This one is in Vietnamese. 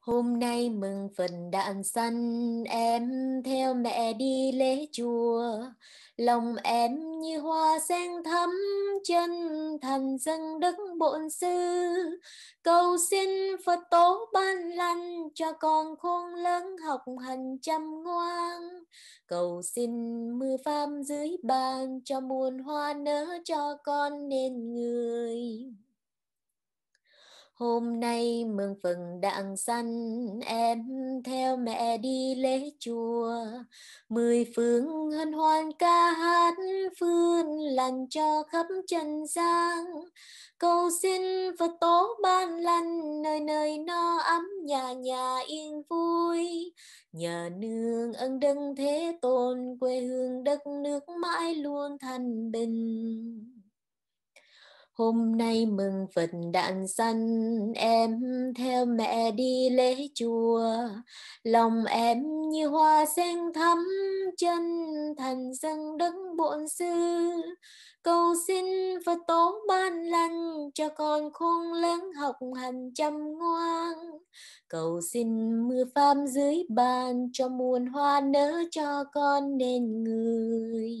Hôm nay mừng phần đạn săn, em theo mẹ đi lễ chùa. Lòng em như hoa sen thắm, chân thành dâng đức bổn sư. Cầu xin Phật tổ ban lành cho con khôn lớn học hành chăm ngoan. Cầu xin mưa phàm dưới bàn cho muôn hoa nở cho con nên người. Hôm nay mừng phần đặng săn em theo mẹ đi lễ chùa. Mười phương hân hoan ca hát phương lành cho khắp trần gian. Cầu xin Phật tổ ban lành nơi nơi no ấm nhà nhà yên vui. Nhà nương ân đấng thế tôn quê hương đất nước mãi luôn thanh bình. Hôm nay mừng Phật đạn săn, em theo mẹ đi lễ chùa. Lòng em như hoa sen thắm, chân thành dâng đấng bổn sư. Cầu xin Phật tổ ban lành cho con khôn lớn học hành chăm ngoan. Cầu xin mưa phàm dưới bàn cho muôn hoa nở cho con nên người.